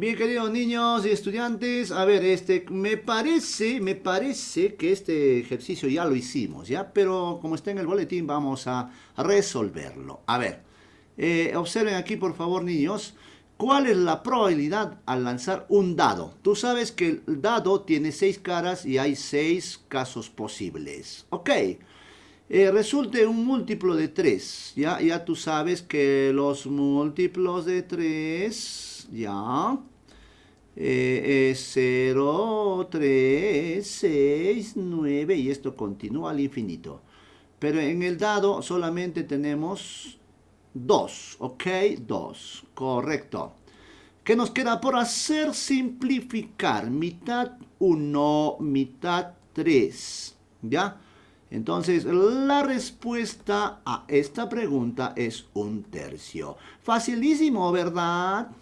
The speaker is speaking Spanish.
Bien, queridos niños y estudiantes, a ver, este, me parece, me parece que este ejercicio ya lo hicimos, ¿ya? Pero como está en el boletín, vamos a resolverlo. A ver, eh, observen aquí, por favor, niños, ¿cuál es la probabilidad al lanzar un dado? Tú sabes que el dado tiene seis caras y hay seis casos posibles, ¿ok? ok eh, resulte un múltiplo de 3. ¿ya? ya tú sabes que los múltiplos de 3, ya, eh, 0, 3, 6, 9 y esto continúa al infinito. Pero en el dado solamente tenemos 2, ¿ok? 2, correcto. ¿Qué nos queda por hacer? Simplificar, mitad 1, mitad 3, ¿ya? Entonces, la respuesta a esta pregunta es un tercio. Facilísimo, ¿verdad?